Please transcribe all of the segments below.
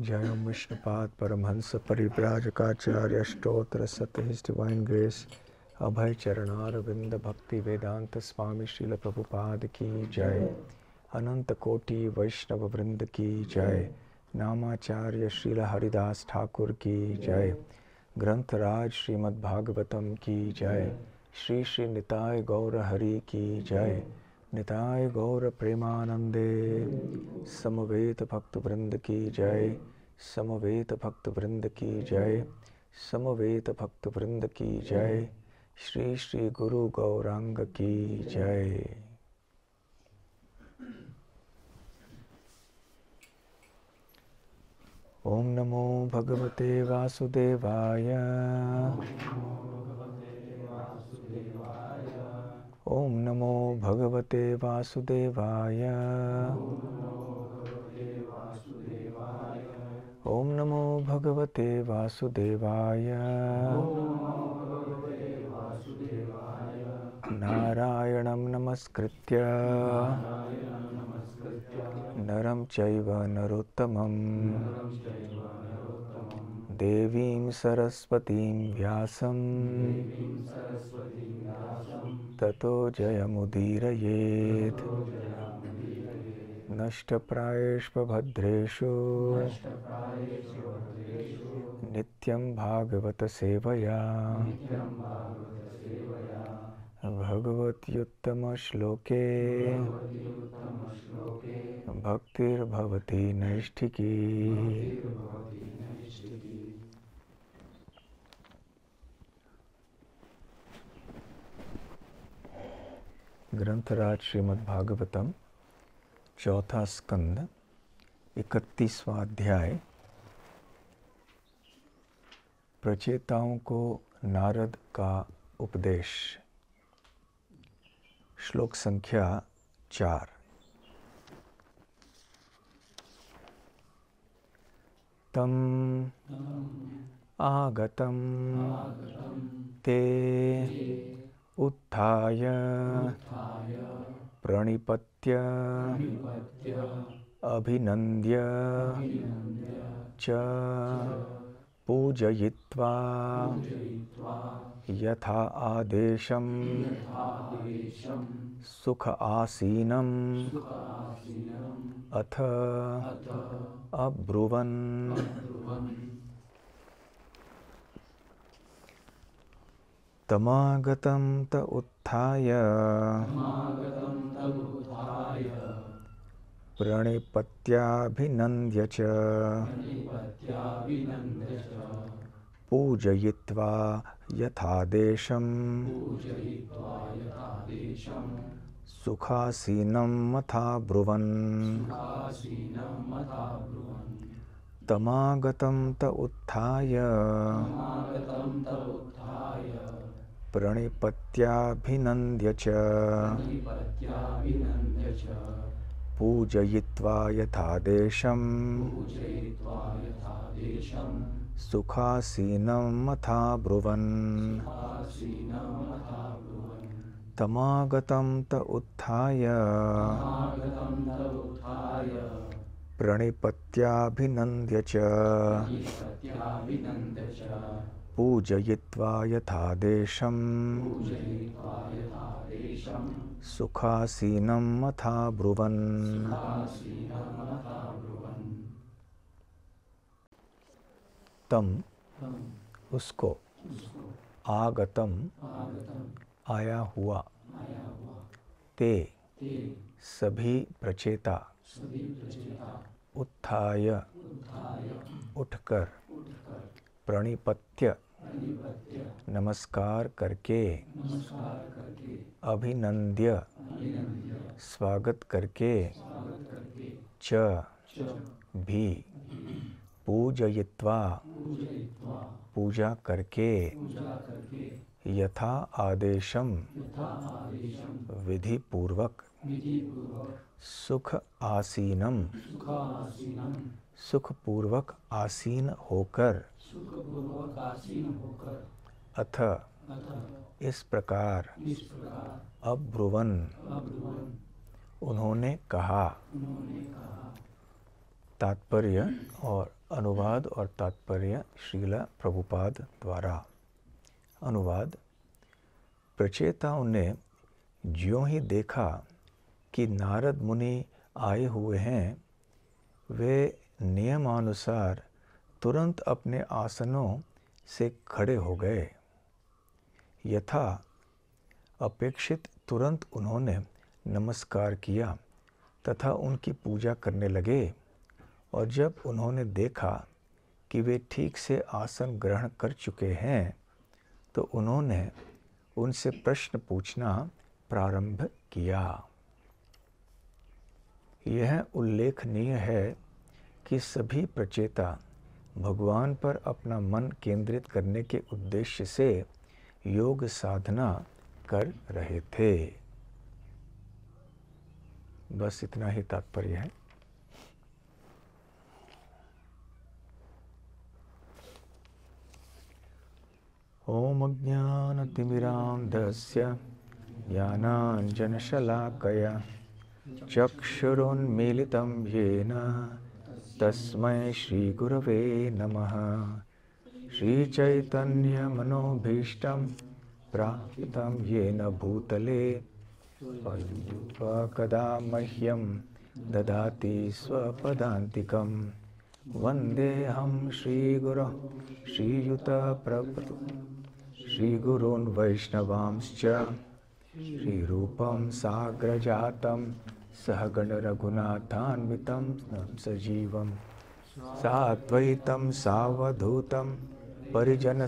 जय विष्णुपाद परमहंस परिव्राज काचार्य अष्टोत्र सतहिस्टिवाइन grace Abhay Charanaravinda Bhaktivedanta स्वामी श्रील प्रभुपाद की जय अनंत कोटि वैष्णव वृंद की जय नामाचार्य श्रील हरिदास ठाकुर की जय ग्रंथराज श्रीमद्भागवतम की जय श्री श्री निताय गौर हरि की जय निताय गौर प्रेमानंदे समवेत भक्त वृंद की जय समवेत भक्त वृंद की जय समवेत भक्त वृंद की जय श्री श्री गुरु गौरांग की जय ओम नमो भगवते वासुदेवाय ओम नमो भगवते वासुदेवाय ओम नमो भगवते वासुदेवाय नारायण नमस्कृत्य नरम चैव नरोत्तमम् देवीं सरस्वतीं व्यासं ततो जयमुदीरयेत् नष्टप्रायेष्वभद्रेषु नित्यं भागवतसेवया भगवत्युत्तमश्लोके भक्तिर्भवती नैष्ठिकी ग्रंथराज श्रीमद्भागवतम चौथा स्कंद इकतीसवा अध्याय प्रचेताओं को नारद का उपदेश श्लोक संख्या चार तम आगतम ते उत्थाय प्रणिपत्य अभिनन्द्य च पूजयित्वा यथा आदेशं सुख आसीनम् अथ अब्रुवन् तमागतं त उत्थाय प्रणिपत्याभिनन्द्य च पूजयित्वा यथा देशं सुखासीनं मथा ब्रुवन् तमागतं त उत्थाय प्रणिपत्याभिनन्द्य च पूजयित्वा यथा देशं सुखासीनं मथा ब्रुवन् तमागतं त उत्थाय प्रणिपत्याभिनन्द्य च पूजयित्वा यथा देशं सुखासीनं मथा ब्रुवन् तम उसको आगतम आया हुआ ते सभी प्रचेता उत्थाय उठकर प्रणिपत्य नमस्कार करके अभिनंद्य स्वागत करके च भी पूजयित्वा पूजा करके यथा आदेशम पूर्वक सुख आसीनम सुखपूर्वक आसीन होकर सुखपूर्वक आसीन होकर अथ इस प्रकार अब्रुवन उन्होंने कहा, तात्पर्य और अनुवाद और तात्पर्य शीला प्रभुपाद द्वारा अनुवाद प्रचेताओं ने ज्यो ही देखा कि नारद मुनि आए हुए हैं वे नियमानुसार तुरंत अपने आसनों से खड़े हो गए यथा अपेक्षित तुरंत उन्होंने नमस्कार किया तथा उनकी पूजा करने लगे और जब उन्होंने देखा कि वे ठीक से आसन ग्रहण कर चुके हैं तो उन्होंने उनसे प्रश्न पूछना प्रारंभ किया यह उल्लेखनीय है कि सभी प्रचेता भगवान पर अपना मन केंद्रित करने के उद्देश्य से योग साधना कर रहे थे बस इतना ही तात्पर्य है ओम ज्ञान ज्ञानतिमिरान्धस्य ज्ञानाञ्जनशलाकया चक्षुरुन्मीलितं येन तस्मै श्रीगुरवे नमः श्रीचैतन्यमनोभीष्टं प्राप्तं येन भूतले कदा मह्यं ददाति स्वपदान्तिकं वन्देऽहं श्रीगुरुः श्रीयुतप्रभु श्रीगुरून् वैष्णवांश्च श्रीरूपं साग्रजातं सहगण रघुनाथान्वित सजीव सवधूत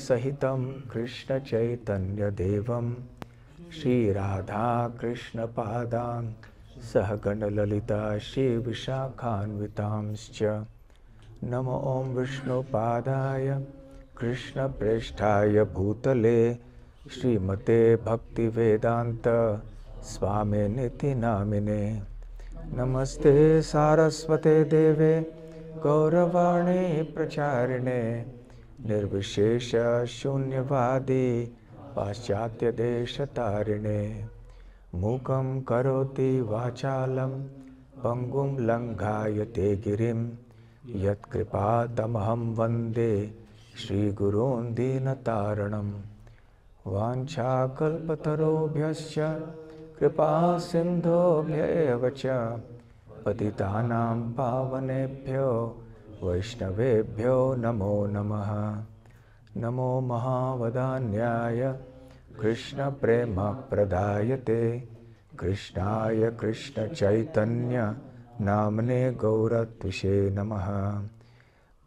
सहित कृष्ण सजीवं श्रीराधा कृष्ण परिजनसहितं सहगण ललिता श्री विशाखान्विता नम ॐ विष्णुपादाय प्रेष्ठा भूतले श्रीमते भक्ति वेदांत स्वामी नीति नामिने नमस्ते सारस्वते देवे गौरवाणे प्रचारिणे निर्विशेषशून्यवादे पाश्चात्यदेशतारिणे मूकं करोति वाचालं पङ्गुं लङ्घायते गिरिं यत्कृपातमहं वन्दे श्रीगुरोन्दीनतारणं वाञ्छाकल्पतरोभ्यश्च कृपा सिंधुभ्य पति पतितानां पावनेभ्यो वैष्णवेभ्यो नमो नमः नमो महावदान्याय कृष्ण कृष्णप्रेमप्रदायते कृष्णाय कृष्णचैतन्यनाम्ने गौरत्विषे नमः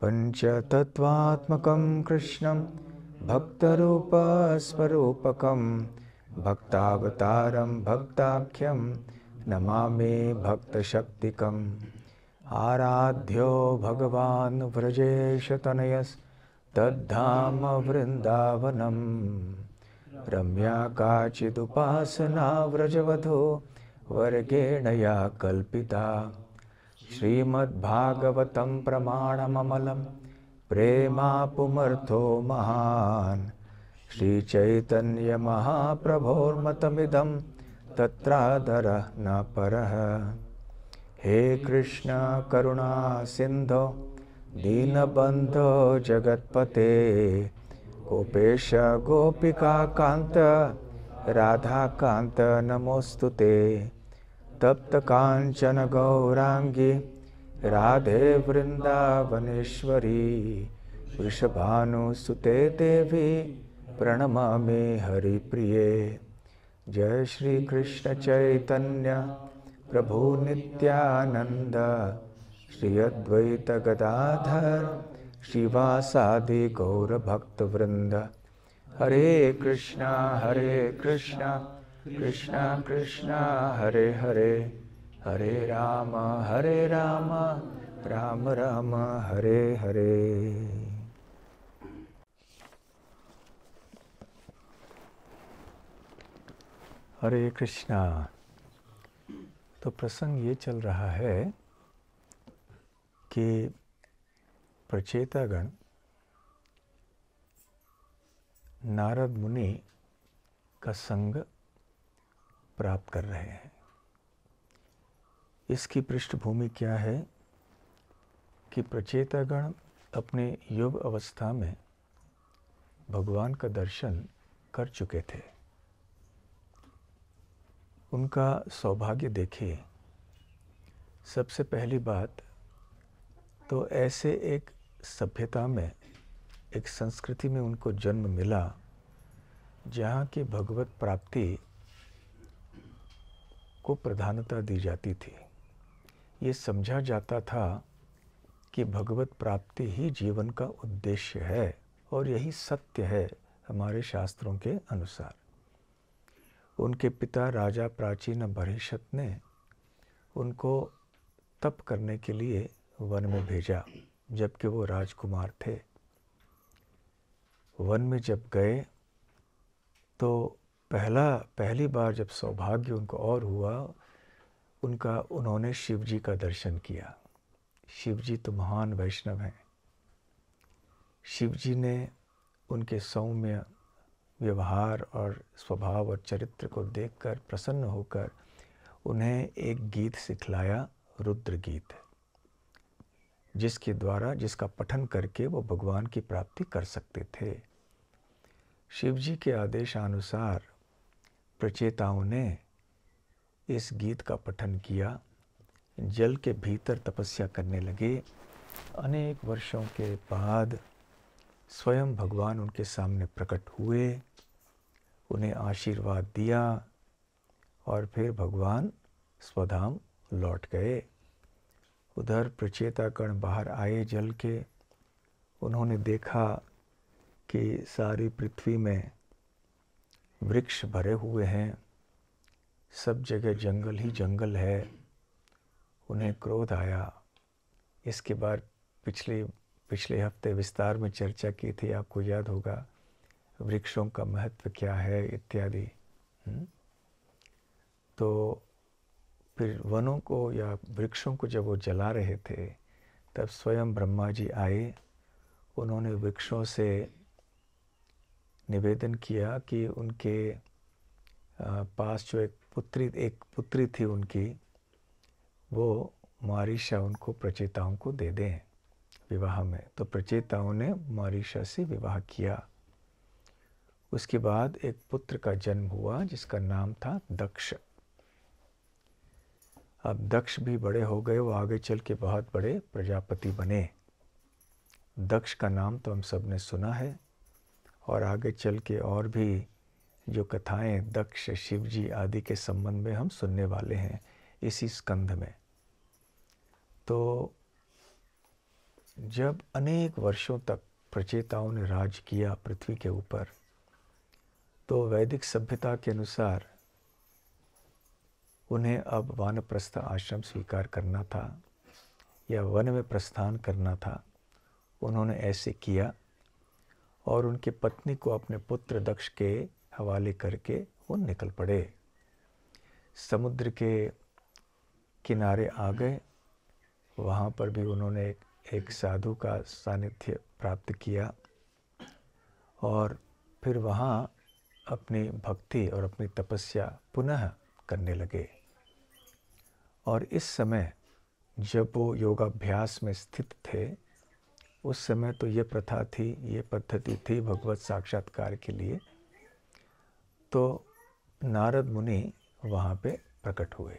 पञ्चतत्त्वात्मकं कृष्णं भक्तरूपस्वरूपकम् भक्तावतारं भक्ताख्यं नमामि भक्तशक्तिकम् आराध्यो भगवान् व्रजेशतनयस्तद्धामवृन्दावनं रम्या काचिदुपासना व्रजवधो या कल्पिता श्रीमद्भागवतं प्रमाणममलं प्रेमापुमर्थो महान् श्रीचैतन्यमहाप्रभोर्मतमिदं तत्रादर न परः हे कृष्ण करुणा सिंधो दीनबन्धो जगत्पते गोपेश कांत राधाकान्त तप्त ते गौरांगी राधे वृंदावनेश्वरी वृषभानुसुते देवी प्रणमा मे हरिप्रिय जय श्री कृष्ण चैतन्य प्रभु नित्यानंद श्री अद्वैत गदाधर शिवासादि गौरभक्तवृंद हरे कृष्णा हरे कृष्णा कृष्णा कृष्णा हरे हरे हरे राम हरे राम राम राम हरे हरे हरे कृष्णा तो प्रसंग ये चल रहा है कि प्रचेतागण नारद मुनि का संग प्राप्त कर रहे हैं इसकी पृष्ठभूमि क्या है कि प्रचेतागण अपने युव अवस्था में भगवान का दर्शन कर चुके थे उनका सौभाग्य देखें सबसे पहली बात तो ऐसे एक सभ्यता में एक संस्कृति में उनको जन्म मिला जहाँ की भगवत प्राप्ति को प्रधानता दी जाती थी ये समझा जाता था कि भगवत प्राप्ति ही जीवन का उद्देश्य है और यही सत्य है हमारे शास्त्रों के अनुसार उनके पिता राजा प्राचीन भरिषत ने उनको तप करने के लिए वन में भेजा जबकि वो राजकुमार थे वन में जब गए तो पहला पहली बार जब सौभाग्य उनको और हुआ उनका उन्होंने शिव जी का दर्शन किया शिव जी तो महान वैष्णव हैं शिव जी ने उनके सौम्य व्यवहार और स्वभाव और चरित्र को देखकर प्रसन्न होकर उन्हें एक गीत सिखलाया रुद्र गीत जिसके द्वारा जिसका पठन करके वो भगवान की प्राप्ति कर सकते थे शिव जी के आदेशानुसार प्रचेताओं ने इस गीत का पठन किया जल के भीतर तपस्या करने लगे अनेक वर्षों के बाद स्वयं भगवान उनके सामने प्रकट हुए उन्हें आशीर्वाद दिया और फिर भगवान स्वधाम लौट गए उधर प्रचेता कण बाहर आए जल के उन्होंने देखा कि सारी पृथ्वी में वृक्ष भरे हुए हैं सब जगह जंगल ही जंगल है उन्हें क्रोध आया इसके बाद पिछले पिछले हफ्ते विस्तार में चर्चा की थी आपको याद होगा वृक्षों का महत्व क्या है इत्यादि हम्म? तो फिर वनों को या वृक्षों को जब वो जला रहे थे तब स्वयं ब्रह्मा जी आए उन्होंने वृक्षों से निवेदन किया कि उनके पास जो एक पुत्री एक पुत्री थी उनकी वो मारिशा उनको प्रचेताओं को दे दें विवाह में तो प्रचेताओं ने मॉरिशस से विवाह किया उसके बाद एक पुत्र का जन्म हुआ जिसका नाम था दक्ष अब दक्ष भी बड़े हो गए वो आगे चल के बहुत बड़े प्रजापति बने दक्ष का नाम तो हम सब ने सुना है और आगे चल के और भी जो कथाएं दक्ष शिवजी आदि के संबंध में हम सुनने वाले हैं इसी स्कंध में तो जब अनेक वर्षों तक प्रचेताओं ने राज किया पृथ्वी के ऊपर तो वैदिक सभ्यता के अनुसार उन्हें अब वानप्रस्थ आश्रम स्वीकार करना था या वन में प्रस्थान करना था उन्होंने ऐसे किया और उनके पत्नी को अपने पुत्र दक्ष के हवाले करके वो निकल पड़े समुद्र के किनारे आ गए वहाँ पर भी उन्होंने एक एक साधु का सानिध्य प्राप्त किया और फिर वहाँ अपनी भक्ति और अपनी तपस्या पुनः करने लगे और इस समय जब वो योगाभ्यास में स्थित थे उस समय तो ये प्रथा थी ये पद्धति थी भगवत साक्षात्कार के लिए तो नारद मुनि वहाँ पे प्रकट हुए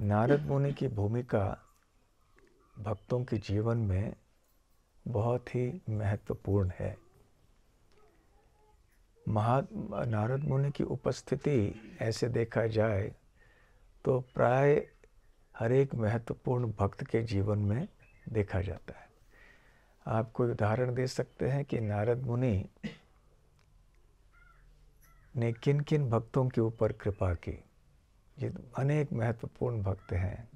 नारद मुनि की भूमिका भक्तों के जीवन में बहुत ही महत्वपूर्ण है महा नारद मुनि की उपस्थिति ऐसे देखा जाए तो प्राय हर एक महत्वपूर्ण भक्त के जीवन में देखा जाता है आप कोई उदाहरण दे सकते हैं कि नारद मुनि ने किन किन भक्तों के ऊपर कृपा की ये अनेक महत्वपूर्ण भक्त हैं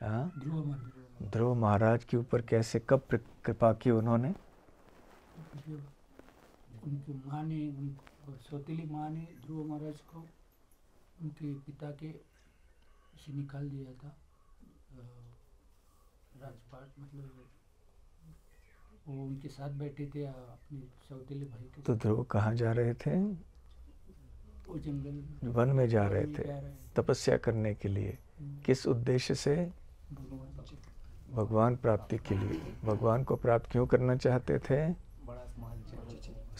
हाँ ध्रुव महाराज के ऊपर कैसे कब कृपा की उन्होंने उनकी माँ ने सौतीली माँ ने ध्रुव महाराज को उनके पिता के से निकाल दिया था राजपाट मतलब वो उनके साथ बैठे थे अपने भाई के तो ध्रुव कहाँ जा रहे थे वो जंगल वन में जा रहे थे तपस्या करने के लिए हम्म। किस उद्देश्य से भगवान प्राप्ति के लिए भगवान को प्राप्त क्यों करना चाहते थे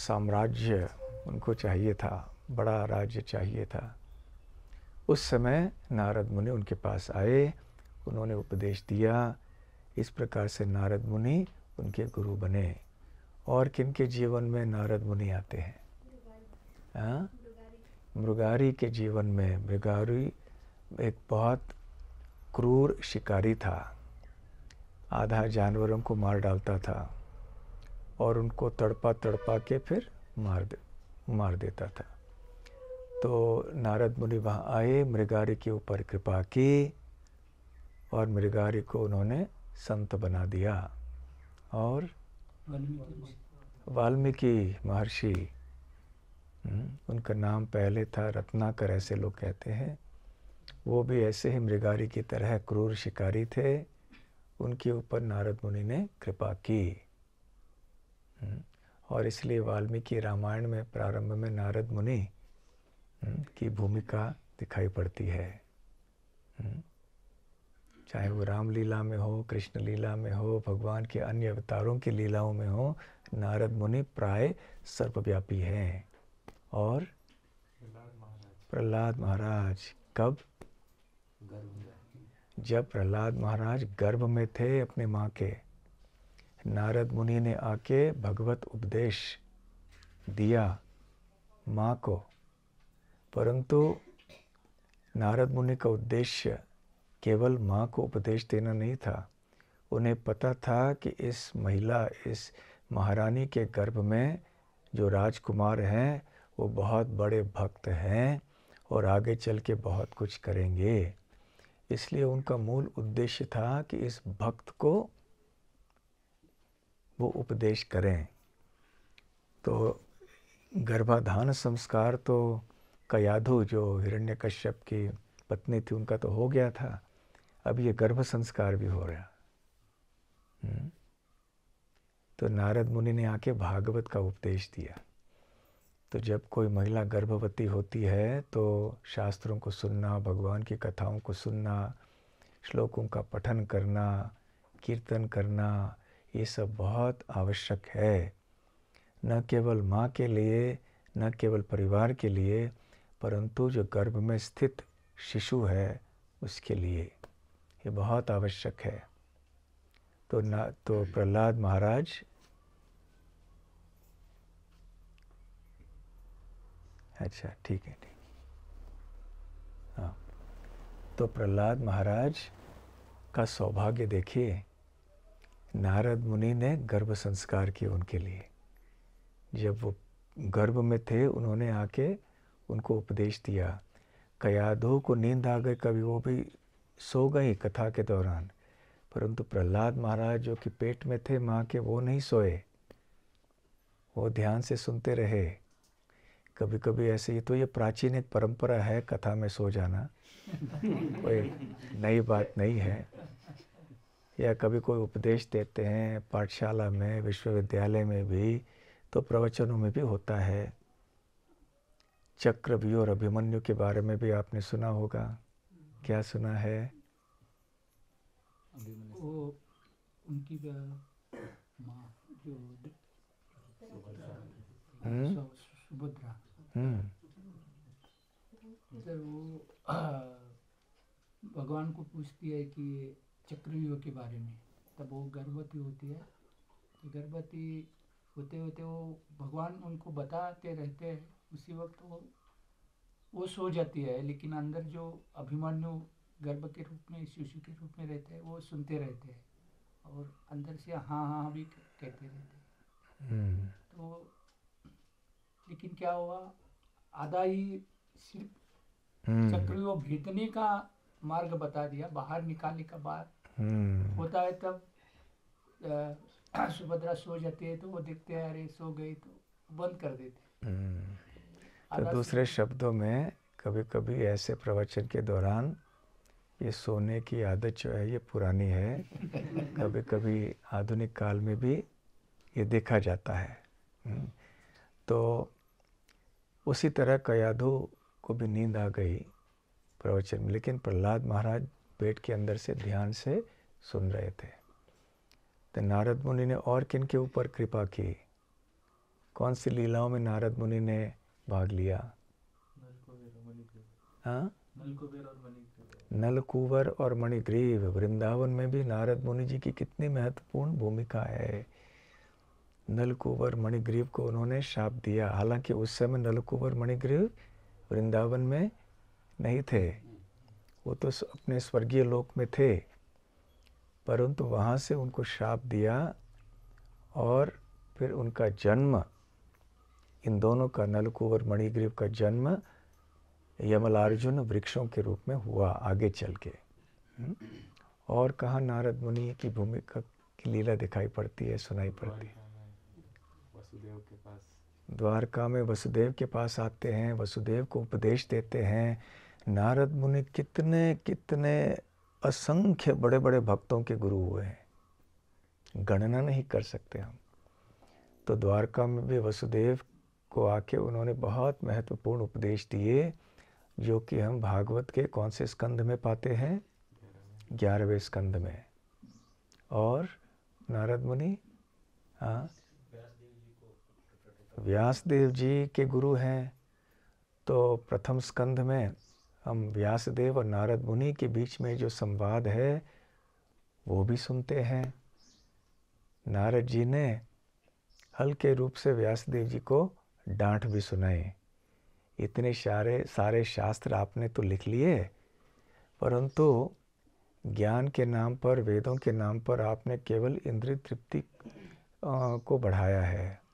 साम्राज्य उनको चाहिए था बड़ा राज्य चाहिए था उस समय नारद मुनि उनके पास आए उन्होंने उपदेश दिया इस प्रकार से नारद मुनि उनके गुरु बने और किन के जीवन में नारद मुनि आते हैं हाँ? मृगारी के जीवन में मृगारी एक बहुत क्रूर शिकारी था आधा जानवरों को मार डालता था और उनको तड़पा तड़पा के फिर मार दे मार देता था तो नारद मुनि वहाँ आए मृगारी के ऊपर कृपा की और मृगारी को उन्होंने संत बना दिया और वाल्मीकि महर्षि हम्म, उनका नाम पहले था रत्नाकर ऐसे लोग कहते हैं वो भी ऐसे ही मृगारी की तरह क्रूर शिकारी थे उनके ऊपर नारद मुनि ने कृपा की हम्म। और इसलिए वाल्मीकि रामायण में प्रारंभ में नारद मुनि हम्म, की भूमिका दिखाई पड़ती है हम्म। चाहे वो रामलीला में हो कृष्ण लीला में हो भगवान के अन्य अवतारों की लीलाओं में हो नारद मुनि प्राय सर्वव्यापी हैं और प्रहलाद महाराज कब जब प्रहलाद महाराज गर्भ में थे अपने माँ के नारद मुनि ने आके भगवत उपदेश दिया माँ को परंतु नारद मुनि का उद्देश्य केवल माँ को उपदेश देना नहीं था उन्हें पता था कि इस महिला इस महारानी के गर्भ में जो राजकुमार हैं वो बहुत बड़े भक्त हैं और आगे चल के बहुत कुछ करेंगे इसलिए उनका मूल उद्देश्य था कि इस भक्त को वो उपदेश करें तो गर्भाधान संस्कार तो कयाधु जो हिरण्य कश्यप की पत्नी थी उनका तो हो गया था अब ये गर्भ संस्कार भी हो रहा हम्म। तो नारद मुनि ने आके भागवत का उपदेश दिया तो जब कोई महिला गर्भवती होती है तो शास्त्रों को सुनना भगवान की कथाओं को सुनना श्लोकों का पठन करना कीर्तन करना ये सब बहुत आवश्यक है न केवल माँ के लिए न केवल परिवार के लिए परंतु जो गर्भ में स्थित शिशु है उसके लिए ये बहुत आवश्यक है तो ना तो प्रहलाद महाराज अच्छा ठीक है ठीक हाँ तो प्रहलाद महाराज का सौभाग्य देखिए नारद मुनि ने गर्भ संस्कार किए उनके लिए जब वो गर्भ में थे उन्होंने आके उनको उपदेश दिया कयाधो को नींद आ गई कभी वो भी सो गई कथा के दौरान परंतु प्रहलाद महाराज जो कि पेट में थे माँ के वो नहीं सोए वो ध्यान से सुनते रहे कभी कभी ऐसे ही तो ये प्राचीन एक परंपरा है कथा में सो जाना कोई नई बात नहीं है या कभी कोई उपदेश देते हैं पाठशाला में विश्वविद्यालय में भी तो प्रवचनों में भी होता है चक्रव्यूह और अभिमन्यु के बारे में भी आपने सुना होगा क्या सुना है वो उनकी जो सुभद्रा वो हम्म। भगवान को पूछती है कि चक्रव्यूह के बारे में तब वो गर्भवती होती है तो गर्भवती होते होते वो भगवान उनको बताते रहते हैं उसी वक्त वो वो सो जाती है लेकिन अंदर जो अभिमान्यु गर्भ के रूप में शिशु के रूप में रहते हैं वो सुनते रहते हैं और अंदर से हाँ हाँ, हाँ भी कहते रहते हैं हम्म। तो लेकिन क्या हुआ आदाई स्लिप हम्म। चक्र को भेदने का मार्ग बता दिया बाहर निकालने का बात हम्म। होता है तब सुभद्रा सो जाते है तो वो देखते हैं अरे सो गए तो बंद कर देते हम्म। तो दूसरे शब्दों में कभी कभी ऐसे प्रवचन के दौरान ये सोने की आदत जो है ये पुरानी है कभी कभी आधुनिक काल में भी ये देखा जाता है तो उसी तरह कयाधु को भी नींद आ गई प्रवचन में लेकिन प्रहलाद महाराज पेट के अंदर से ध्यान से सुन रहे थे तो नारद मुनि ने और किन के ऊपर कृपा की कौन सी लीलाओं में नारद मुनि ने भाग लिया हाँ? नलकुवर और मणिग्रीव वृंदावन में भी नारद मुनि जी की कितनी महत्वपूर्ण भूमिका है नलकुवर मणिग्रीव को उन्होंने शाप दिया हालांकि उस समय नलकुवर मणिग्रीव वृंदावन में नहीं थे वो तो अपने स्वर्गीय लोक में थे परंतु वहाँ से उनको शाप दिया और फिर उनका जन्म इन दोनों का नलकुवर मणिग्रीव का जन्म यमलार्जुन वृक्षों के रूप में हुआ आगे चल के हम्म? और कहाँ नारद मुनि की भूमिका की लीला दिखाई पड़ती है सुनाई पड़ती है वसुदेव के पास द्वारका में वसुदेव के पास आते हैं वसुदेव को उपदेश देते हैं नारद मुनि कितने कितने असंख्य बड़े बड़े भक्तों के गुरु हुए हैं गणना नहीं कर सकते हम तो द्वारका में भी वसुदेव को आके उन्होंने बहुत महत्वपूर्ण उपदेश दिए जो कि हम भागवत के कौन से स्कंध में पाते हैं ग्यारहवें स्कंध में और नारद मुनि हाँ व्यासदेव जी के गुरु हैं तो प्रथम स्कंध में हम व्यासदेव और नारद मुनि के बीच में जो संवाद है वो भी सुनते हैं नारद जी ने हल्के रूप से व्यासदेव जी को डांट भी सुनाई इतने सारे सारे शास्त्र आपने तो लिख लिए परंतु ज्ञान के नाम पर वेदों के नाम पर आपने केवल इंद्रिय तृप्ति को बढ़ाया है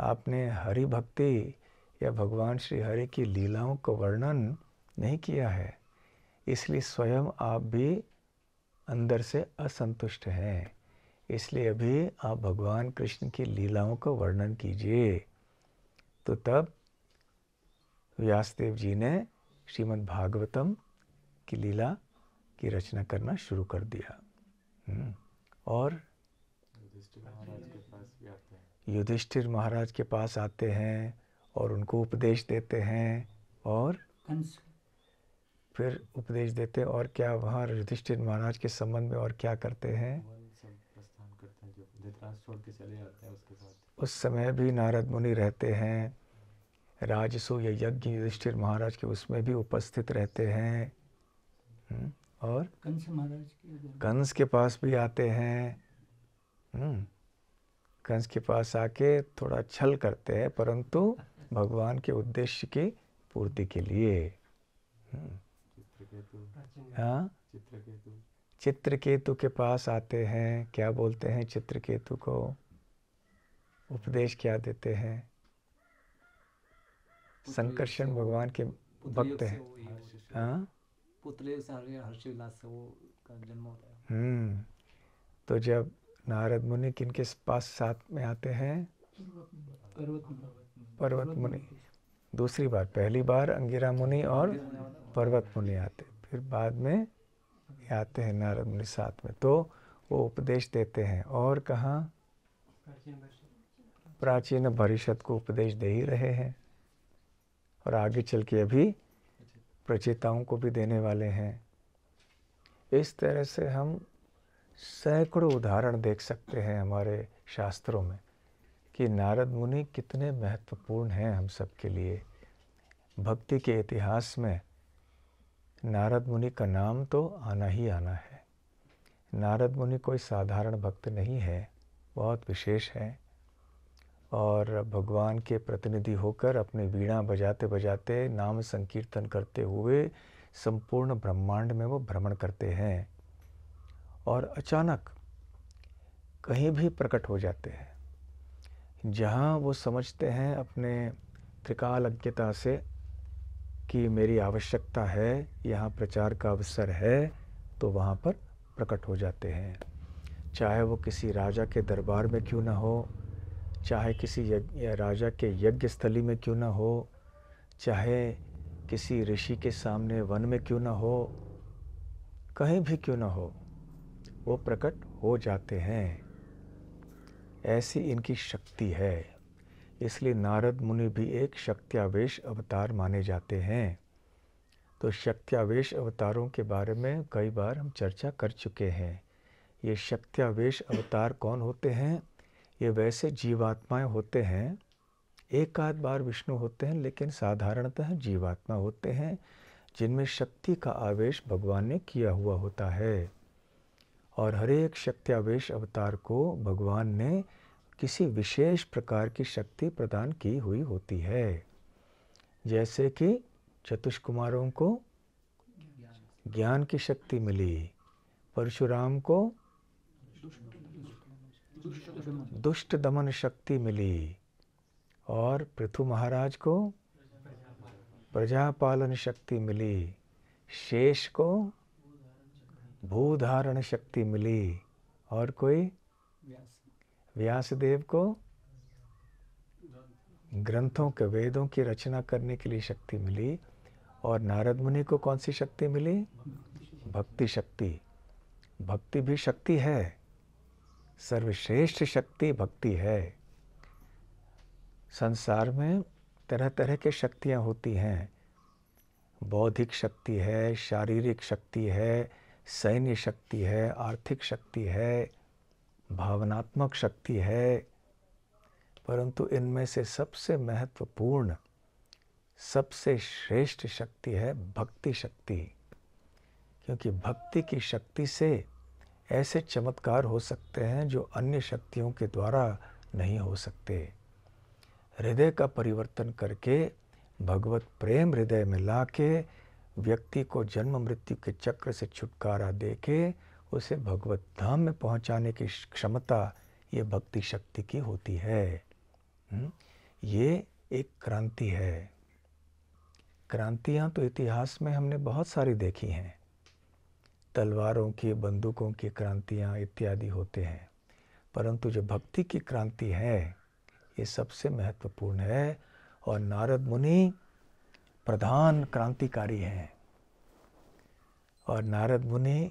आपने हरि भक्ति या भगवान श्री हरि की लीलाओं का वर्णन नहीं किया है इसलिए स्वयं आप भी अंदर से असंतुष्ट हैं इसलिए अभी आप भगवान कृष्ण की लीलाओं का वर्णन कीजिए तो तब व्यासदेव जी ने श्रीमद् भागवतम की लीला की रचना करना शुरू कर दिया हम्म, और युधिष्ठिर महाराज के पास आते हैं और उनको उपदेश देते हैं और फिर उपदेश देते हैं और क्या वहाँ युधिष्ठिर महाराज के संबंध में और क्या करते हैं उस समय भी नारद मुनि रहते हैं राजसु या यज्ञ युधिष्ठिर महाराज के उसमें भी उपस्थित रहते हैं हम्म, और कंस महाराज कंस के पास भी आते हैं हम्म, कंस के पास आके थोड़ा छल करते हैं परंतु भगवान के उद्देश्य की पूर्ति के लिए हम्म। हाँ चित्रकेतु के पास आते हैं क्या बोलते हैं चित्रकेतु को उपदेश क्या देते हैं संकर्षण भगवान के भक्त हैं हाँ पुतले हर्षिल्लास से वो हाँ? जन्म होता है हम्म तो जब नारद मुनि किन के पास साथ में आते हैं पर्वत मुनि दूसरी बार पहली बार अंगिरा मुनि और पर्वत मुनि आते फिर बाद में आते हैं नारद मुनि साथ में तो वो उपदेश देते हैं और कहाँ प्राचीन भरिषद को उपदेश दे ही रहे हैं और आगे चल के अभी प्रचेताओं को भी देने वाले हैं इस तरह से हम सैकड़ों उदाहरण देख सकते हैं हमारे शास्त्रों में कि नारद मुनि कितने महत्वपूर्ण हैं हम सब के लिए भक्ति के इतिहास में नारद मुनि का नाम तो आना ही आना है नारद मुनि कोई साधारण भक्त नहीं है बहुत विशेष है और भगवान के प्रतिनिधि होकर अपने वीणा बजाते बजाते नाम संकीर्तन करते हुए संपूर्ण ब्रह्मांड में वो भ्रमण करते हैं और अचानक कहीं भी प्रकट हो जाते हैं जहाँ वो समझते हैं अपने त्रिकालज्ञता से कि मेरी आवश्यकता है यहाँ प्रचार का अवसर है तो वहाँ पर प्रकट हो जाते हैं चाहे वो किसी राजा के दरबार में क्यों ना हो चाहे किसी राजा के यज्ञ स्थली में क्यों ना हो चाहे किसी ऋषि के सामने वन में क्यों ना हो कहीं भी क्यों ना हो वो प्रकट हो जाते हैं ऐसी इनकी शक्ति है इसलिए नारद मुनि भी एक शक्त्यावेश अवतार माने जाते हैं तो शक्त्यावेश अवतारों के बारे में कई बार हम चर्चा कर चुके हैं ये शक्त्यावेश अवतार कौन होते हैं ये वैसे जीवात्माएं होते हैं एक आध बार विष्णु होते हैं लेकिन साधारणतः जीवात्मा होते हैं जिनमें शक्ति का आवेश भगवान ने किया हुआ होता है और हरेक शक्त्यावेश अवतार को भगवान ने किसी विशेष प्रकार की शक्ति प्रदान की हुई होती है जैसे कि चतुष्कुमारों को ज्ञान की शक्ति मिली परशुराम को दुष्ट दमन शक्ति मिली और पृथु महाराज को प्रजापालन शक्ति मिली शेष को भूधारण शक्ति मिली और कोई व्यासदेव को ग्रंथों के वेदों की रचना करने के लिए शक्ति मिली और नारद मुनि को कौन सी शक्ति मिली भक्ति शक्ति भक्ति भी शक्ति है सर्वश्रेष्ठ शक्ति भक्ति है संसार में तरह तरह के शक्तियाँ होती हैं बौद्धिक शक्ति है शारीरिक शक्ति है सैन्य शक्ति है आर्थिक शक्ति है भावनात्मक शक्ति है परंतु इनमें से सबसे महत्वपूर्ण सबसे श्रेष्ठ शक्ति है भक्ति शक्ति क्योंकि भक्ति की शक्ति से ऐसे चमत्कार हो सकते हैं जो अन्य शक्तियों के द्वारा नहीं हो सकते हृदय का परिवर्तन करके भगवत प्रेम हृदय में ला के व्यक्ति को जन्म मृत्यु के चक्र से छुटकारा देके उसे भगवत धाम में पहुंचाने की क्षमता ये भक्ति शक्ति की होती है हम्म? ये एक क्रांति है क्रांतियां तो इतिहास में हमने बहुत सारी देखी हैं तलवारों की बंदूकों की क्रांतियां इत्यादि होते हैं परंतु जो भक्ति की क्रांति है ये सबसे महत्वपूर्ण है और नारद मुनि प्रधान क्रांतिकारी हैं और नारद मुनि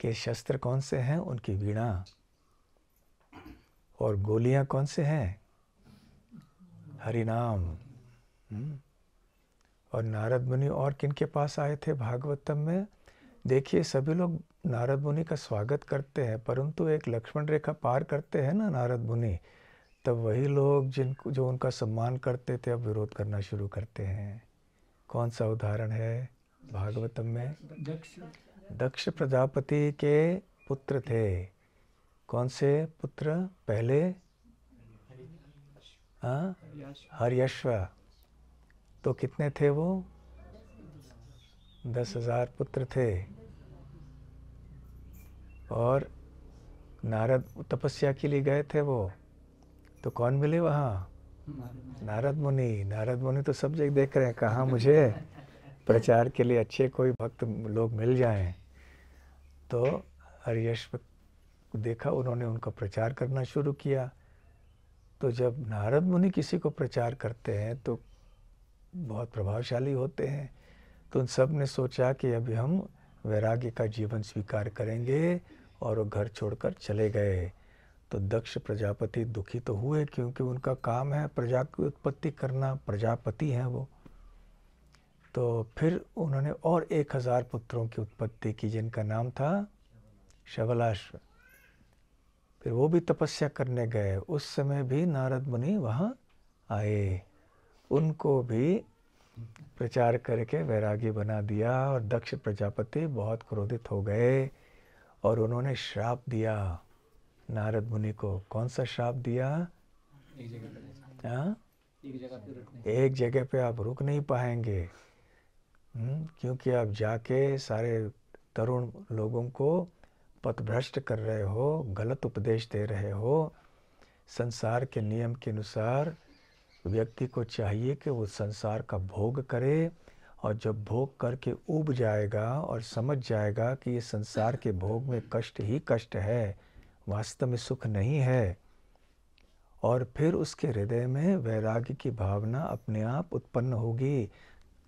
के शस्त्र कौन से हैं उनकी वीणा और गोलियां कौन से हैं हरिनाम हम्म। और नारद मुनि और किन के पास आए थे भागवतम में देखिए सभी लोग नारद मुनि का स्वागत करते हैं परंतु एक लक्ष्मण रेखा पार करते हैं ना नारद मुनि तब वही लोग जिनको जो उनका सम्मान करते थे अब विरोध करना शुरू करते हैं कौन सा उदाहरण है भागवतम में दक्ष दक्ष प्रजापति के पुत्र थे कौन से पुत्र पहले हाँ हरियश्व तो कितने थे वो दस हजार पुत्र थे और नारद तपस्या के लिए गए थे वो तो कौन मिले वहाँ नारद मुनि नारद मुनि तो सब जगह देख रहे हैं कहाँ मुझे प्रचार के लिए अच्छे कोई भक्त लोग मिल जाएं तो हरियश देखा उन्होंने उनका प्रचार करना शुरू किया तो जब नारद मुनि किसी को प्रचार करते हैं तो बहुत प्रभावशाली होते हैं तो उन सब ने सोचा कि अभी हम वैराग्य का जीवन स्वीकार करेंगे और वो घर छोड़कर चले गए तो दक्ष प्रजापति दुखी तो हुए क्योंकि उनका काम है प्रजा की उत्पत्ति करना प्रजापति हैं वो तो फिर उन्होंने और एक हज़ार पुत्रों की उत्पत्ति की जिनका नाम था शवलाश्व फिर वो भी तपस्या करने गए उस समय भी नारद मुनि वहाँ आए उनको भी प्रचार करके वैरागी बना दिया और दक्ष प्रजापति बहुत क्रोधित हो गए और उन्होंने श्राप दिया नारद मुनि को कौन सा श्राप दिया हाँ? एक जगह पे आप रुक नहीं पाएंगे हुँ? हम्म, क्योंकि आप जाके सारे तरुण लोगों को पथभ्रष्ट कर रहे हो गलत उपदेश दे रहे हो संसार के नियम के अनुसार व्यक्ति को चाहिए कि वो संसार का भोग करे और जब भोग करके उब जाएगा और समझ जाएगा कि ये संसार के भोग में कष्ट ही कष्ट है वास्तव में सुख नहीं है और फिर उसके हृदय में वैराग्य की भावना अपने आप उत्पन्न होगी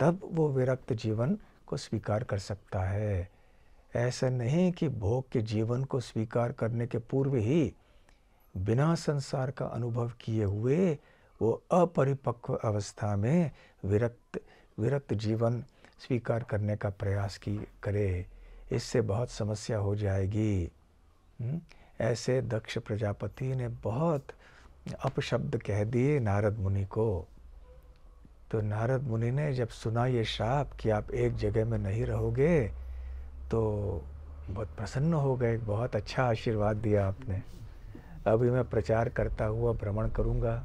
तब वो विरक्त जीवन को स्वीकार कर सकता है ऐसा नहीं कि भोग के जीवन को स्वीकार करने के पूर्व ही बिना संसार का अनुभव किए हुए वो अपरिपक्व अवस्था में विरक्त विरक्त जीवन स्वीकार करने का प्रयास की करे इससे बहुत समस्या हो जाएगी हुँ? हम्म? ऐसे दक्ष प्रजापति ने बहुत अपशब्द कह दिए नारद मुनि को तो नारद मुनि ने जब सुना ये श्राप कि आप एक जगह में नहीं रहोगे तो बहुत प्रसन्न हो गए बहुत अच्छा आशीर्वाद दिया आपने अभी मैं प्रचार करता हुआ भ्रमण करूँगा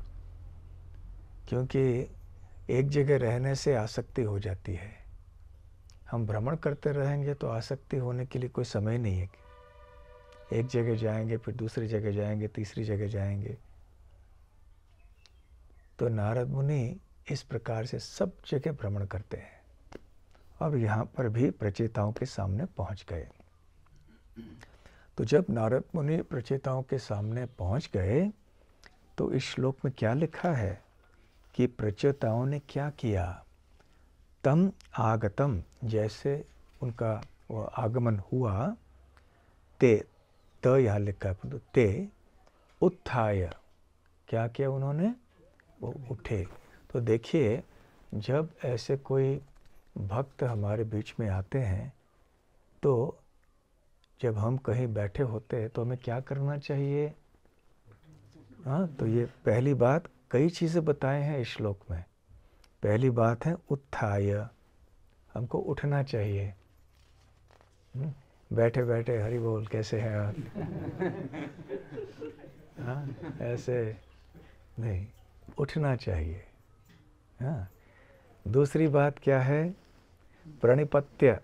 क्योंकि एक जगह रहने से आसक्ति हो जाती है हम भ्रमण करते रहेंगे तो आसक्ति होने के लिए कोई समय नहीं है एक जगह जाएंगे फिर दूसरी जगह जाएंगे तीसरी जगह जाएंगे तो नारद मुनि इस प्रकार से सब जगह भ्रमण करते हैं और यहाँ पर भी प्रचेताओं के सामने पहुँच गए तो जब नारद मुनि प्रचेताओं के सामने पहुँच गए तो इस श्लोक में क्या लिखा है कि प्रचेताओं ने क्या किया तम आगतम जैसे उनका आगमन हुआ ते त यहाँ लिखा है तो ते उत्थाय क्या किया उन्होंने वो उठे तो देखिए जब ऐसे कोई भक्त हमारे बीच में आते हैं तो जब हम कहीं बैठे होते हैं तो हमें क्या करना चाहिए हाँ तो ये पहली बात कई चीज़ें बताए हैं इस श्लोक में पहली बात है उत्थाय हमको उठना चाहिए हम्म। बैठे बैठे हरी बोल कैसे हैं आप हाँ, ऐसे नहीं उठना चाहिए हाँ दूसरी बात क्या है प्रणिपत्य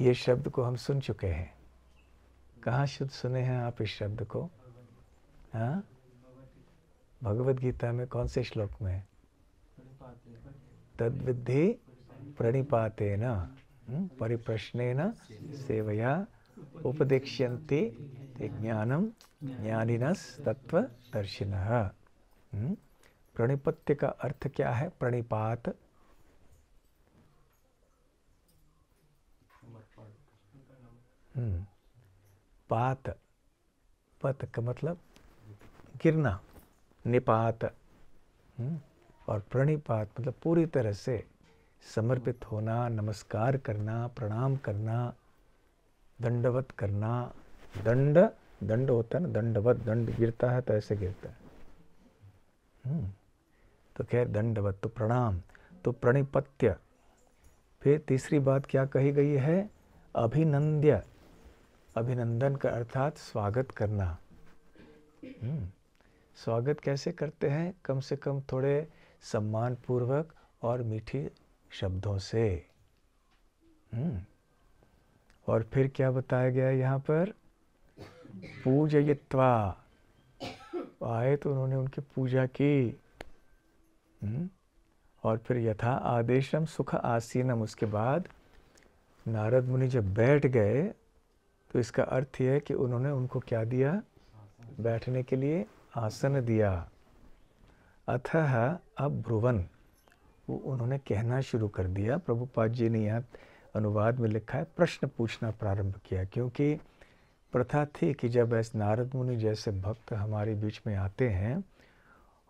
ये शब्द को हम सुन चुके हैं कहाँ शुद्ध सुने हैं आप इस शब्द को हाँ भगवत गीता में कौन से श्लोक में तद प्रणिपाते न परिप्रश्नेन सेवया उपदेक्ष्यन्ते ते ज्ञानं ज्ञानिनस्तत्वदर्शिनः हम्म? प्रणिपत्य का अर्थ क्या है प्रणिपात हम्म। पात पत का मतलब गिरना निपात हम्म? और प्रणिपात मतलब पूरी तरह से समर्पित होना नमस्कार करना प्रणाम करना दंडवत करना दंड दंड होता है ना दंडवत दंड गिरता है तो ऐसे गिरता है हम्म, तो खैर दंडवत तो प्रणाम तो प्रणिपत्य फिर तीसरी बात क्या कही गई है अभिनंद्य अभिनंदन का अर्थात स्वागत करना हम्म, स्वागत कैसे करते हैं कम से कम थोड़े सम्मानपूर्वक और मीठी शब्दों से हम्म। और फिर क्या बताया गया यहाँ पर पूजय आए तो उन्होंने उनकी पूजा की हम्म। और फिर यथा आदेशम सुख आसीनम उसके बाद नारद मुनि जब बैठ गए तो इसका अर्थ यह है कि उन्होंने उनको क्या दिया बैठने के लिए आसन दिया अथ भ्रुवन वो उन्होंने कहना शुरू कर दिया प्रभुपाद जी ने यहाँ अनुवाद में लिखा है प्रश्न पूछना प्रारंभ किया क्योंकि प्रथा थी कि जब ऐसे नारद मुनि जैसे भक्त हमारे बीच में आते हैं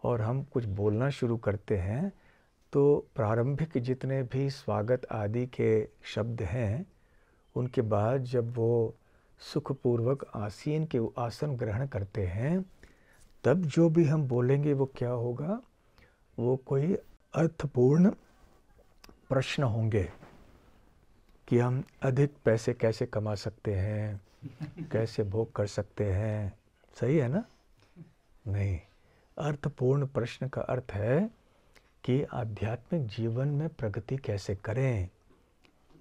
और हम कुछ बोलना शुरू करते हैं तो प्रारंभिक जितने भी स्वागत आदि के शब्द हैं उनके बाद जब वो सुखपूर्वक आसीन के आसन ग्रहण करते हैं तब जो भी हम बोलेंगे वो क्या होगा वो कोई अर्थपूर्ण प्रश्न होंगे कि हम अधिक पैसे कैसे कमा सकते हैं कैसे भोग कर सकते हैं सही है ना नहीं अर्थपूर्ण प्रश्न का अर्थ है कि आध्यात्मिक जीवन में प्रगति कैसे करें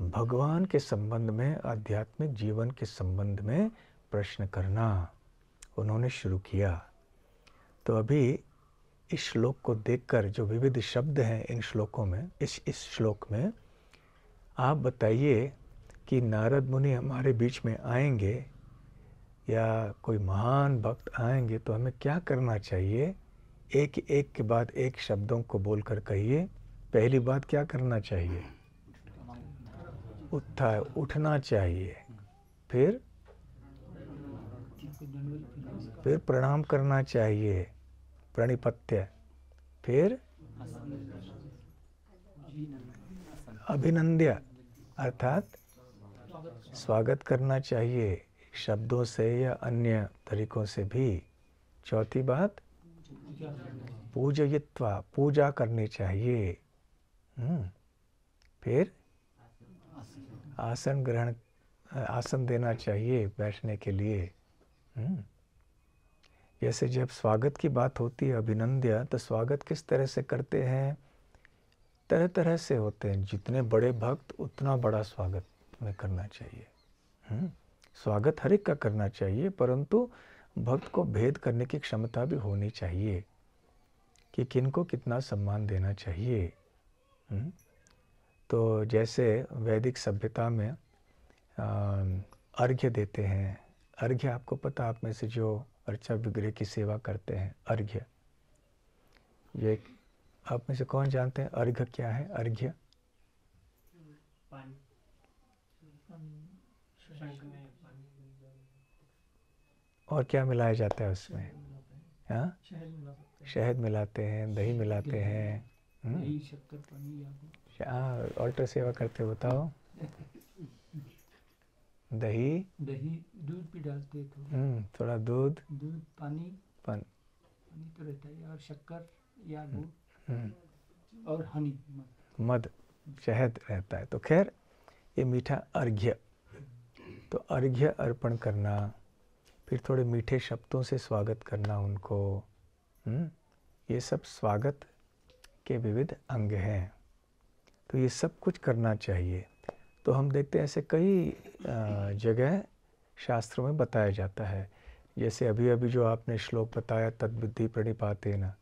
भगवान के संबंध में आध्यात्मिक जीवन के संबंध में प्रश्न करना उन्होंने शुरू किया तो अभी इस श्लोक को देखकर जो विविध शब्द हैं इन श्लोकों में इस इस श्लोक में आप बताइए कि नारद मुनि हमारे बीच में आएंगे या कोई महान भक्त आएंगे तो हमें क्या करना चाहिए एक एक के बाद एक शब्दों को बोलकर कहिए पहली बात क्या करना चाहिए उठा उठना चाहिए फिर फिर प्रणाम करना चाहिए प्रणिपत्य फिर अभिनंद्य अर्थात स्वागत करना चाहिए शब्दों से या अन्य तरीकों से भी चौथी बात पूजयित्वा पूजा करनी चाहिए हम्म, फिर आसन ग्रहण आसन देना चाहिए बैठने के लिए हम्म। जैसे जब स्वागत की बात होती है अभिनंदया तो स्वागत किस तरह से करते हैं तरह तरह से होते हैं जितने बड़े भक्त उतना बड़ा स्वागत में करना चाहिए हम्म? स्वागत हर एक का करना चाहिए परंतु भक्त को भेद करने की क्षमता भी होनी चाहिए कि किन को कितना सम्मान देना चाहिए हम्म? तो जैसे वैदिक सभ्यता में अर्घ्य देते हैं अर्घ्य आपको पता आप में से जो अर्चा विग्रह की सेवा करते हैं अर्घ्य ये आप में से कौन जानते हैं अर्घ्य क्या है अर्घ्य और क्या मिलाया जाता है उसमें हाँ शहद मिलाते हैं दही मिलाते हैं हम्म। हाँ, और सेवा करते बताओ दही दही दूध भी डालते हैं तो। हम्म, थोड़ा दूध दूध पानी पानी तो रहता है और शक्कर या दूध हम्म, हम्म। और हनी मद शहद रहता है तो खैर ये मीठा अर्घ्य तो अर्घ्य अर्पण करना फिर थोड़े मीठे शब्दों से स्वागत करना उनको हुँ? ये सब स्वागत के विविध अंग हैं तो ये सब कुछ करना चाहिए तो हम देखते हैं ऐसे कई जगह शास्त्रों में बताया जाता है जैसे अभी अभी जो आपने श्लोक बताया तद्बुद्धि प्रणिपाते ना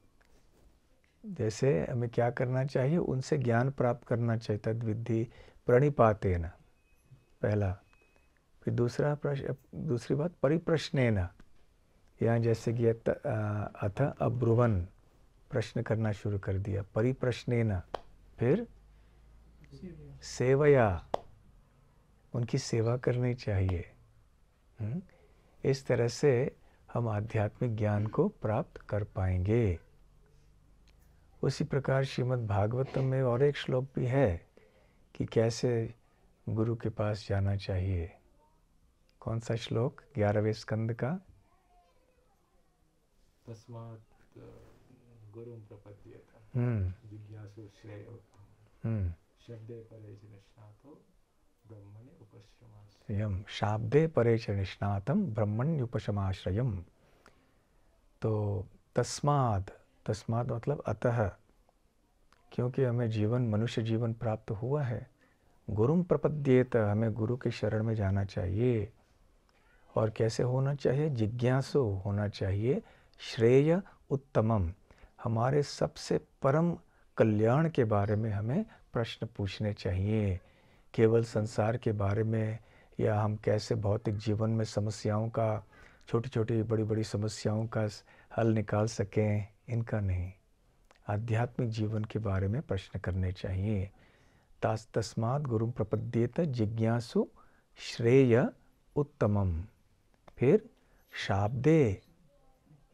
जैसे हमें क्या करना चाहिए उनसे ज्ञान प्राप्त करना चाहिए तद्विद्धि प्रणिपाते न पहला फिर दूसरा प्रश्न दूसरी बात परिप्रश्न न यहाँ जैसे कि अथ अब्रुवन प्रश्न करना शुरू कर दिया परिप्रश्न फिर सेवया उनकी सेवा करनी चाहिए हुँ? हम्म? इस तरह से हम आध्यात्मिक ज्ञान को प्राप्त कर पाएंगे उसी प्रकार श्रीमद् भागवतम में और एक श्लोक भी है कि कैसे गुरु के पास जाना चाहिए कौन सा श्लोक ग्यारहवें स्कंद का तस्मात् गुरुं हम्म। जिज्ञासु हम्म। शब्दे परे यम शाब्दे ब्रह्मण्य ब्रह्मण्युपशमाश्रयम तो तस्माद तस्माद मतलब अतः क्योंकि हमें जीवन मनुष्य जीवन प्राप्त हुआ है गुरुम प्रपद्येत हमें गुरु के शरण में जाना चाहिए और कैसे होना चाहिए जिज्ञासु होना चाहिए श्रेय उत्तमम हमारे सबसे परम कल्याण के बारे में हमें प्रश्न पूछने चाहिए केवल संसार के बारे में या हम कैसे भौतिक जीवन में समस्याओं का छोटी छोटी बड़ी बड़ी समस्याओं का हल निकाल सकें इनका नहीं आध्यात्मिक जीवन के बारे में प्रश्न करने चाहिए तास तस्मात गुरु प्रपद्येत जिज्ञासु श्रेय उत्तमम फिर शाब्दे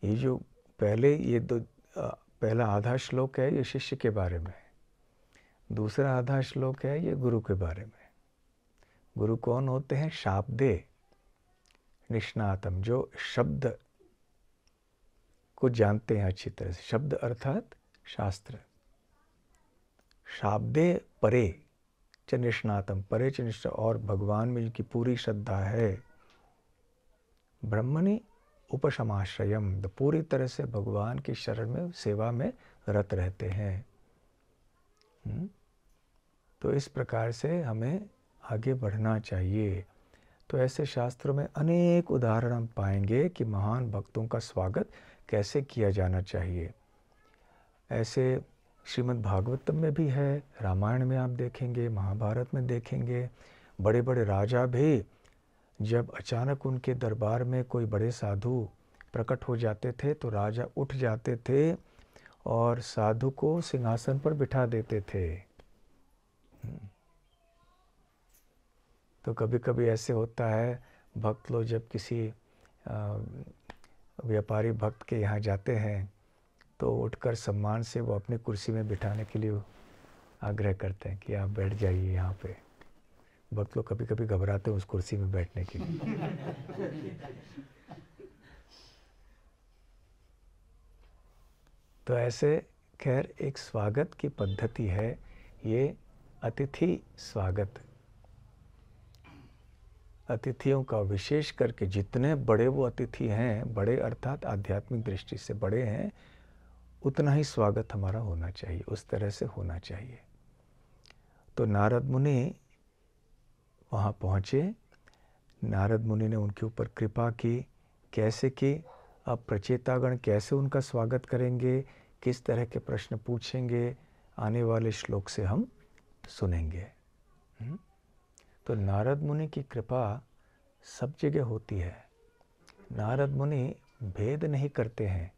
ये जो पहले ये दो पहला आधा श्लोक है ये शिष्य के बारे में दूसरा आधा श्लोक है ये गुरु के बारे में गुरु कौन होते हैं शाब्दे निष्णातम जो शब्द को जानते हैं अच्छी तरह से शब्द अर्थात शास्त्र शाब्दे परे च निष्णातम परे च निष्ठ और भगवान में जिनकी पूरी श्रद्धा है ब्रह्मणि उपशमाश्रयम पूरी तरह से भगवान की शरण में सेवा में रत रहते हैं हुँ? हम्म? तो इस प्रकार से हमें आगे बढ़ना चाहिए तो ऐसे शास्त्रों में अनेक उदाहरण हम पाएंगे कि महान भक्तों का स्वागत कैसे किया जाना चाहिए ऐसे श्रीमद् भागवतम में भी है रामायण में आप देखेंगे महाभारत में देखेंगे बड़े बड़े राजा भी जब अचानक उनके दरबार में कोई बड़े साधु प्रकट हो जाते थे तो राजा उठ जाते थे और साधु को सिंहासन पर बिठा देते थे हम्म। तो कभी कभी ऐसे होता है भक्त लोग जब किसी व्यापारी भक्त के यहाँ जाते हैं तो उठकर सम्मान से वो अपनी कुर्सी में बिठाने के लिए आग्रह करते हैं कि आप बैठ जाइए यहाँ पे भक्त लोग कभी कभी घबराते हैं उस कुर्सी में बैठने के लिए तो ऐसे खैर एक स्वागत की पद्धति है ये अतिथि स्वागत अतिथियों का विशेष करके जितने बड़े वो अतिथि हैं बड़े अर्थात आध्यात्मिक दृष्टि से बड़े हैं उतना ही स्वागत हमारा होना चाहिए उस तरह से होना चाहिए तो नारद मुनि वहाँ पहुँचे नारद मुनि ने उनके ऊपर कृपा की कैसे की अब प्रचेतागण कैसे उनका स्वागत करेंगे किस तरह के प्रश्न पूछेंगे आने वाले श्लोक से हम सुनेंगे हम्म? तो नारद मुनि की कृपा सब जगह होती है नारद मुनि भेद नहीं करते हैं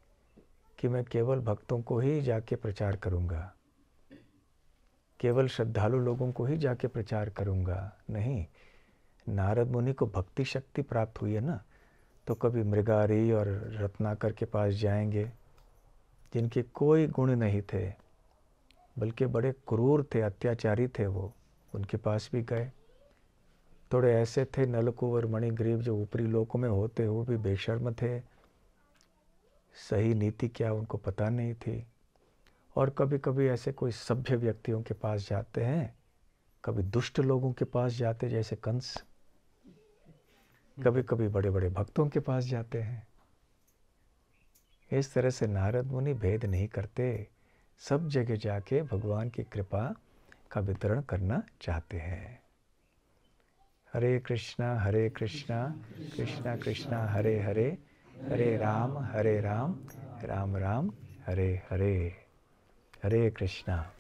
कि मैं केवल भक्तों को ही जाके प्रचार करूँगा केवल श्रद्धालु लोगों को ही जाके प्रचार करूँगा नहीं नारद मुनि को भक्ति शक्ति प्राप्त हुई है ना तो कभी मृगारी और रत्नाकर के पास जाएंगे जिनके कोई गुण नहीं थे बल्कि बड़े क्रूर थे अत्याचारी थे वो उनके पास भी गए थोड़े ऐसे थे और मणिग्रीव जो ऊपरी लोकों में होते वो भी बेशर्म थे सही नीति क्या उनको पता नहीं थी और कभी कभी ऐसे कोई सभ्य व्यक्तियों के पास जाते हैं कभी दुष्ट लोगों के पास जाते जैसे कंस कभी कभी बड़े बड़े भक्तों के पास जाते हैं इस तरह से नारद मुनि भेद नहीं करते सब जगह जाके भगवान की कृपा का वितरण करना चाहते हैं हरे कृष्णा हरे कृष्णा कृष्णा कृष्णा हरे हरे हरे राम हरे राम राम राम हरे हरे हरे कृष्णा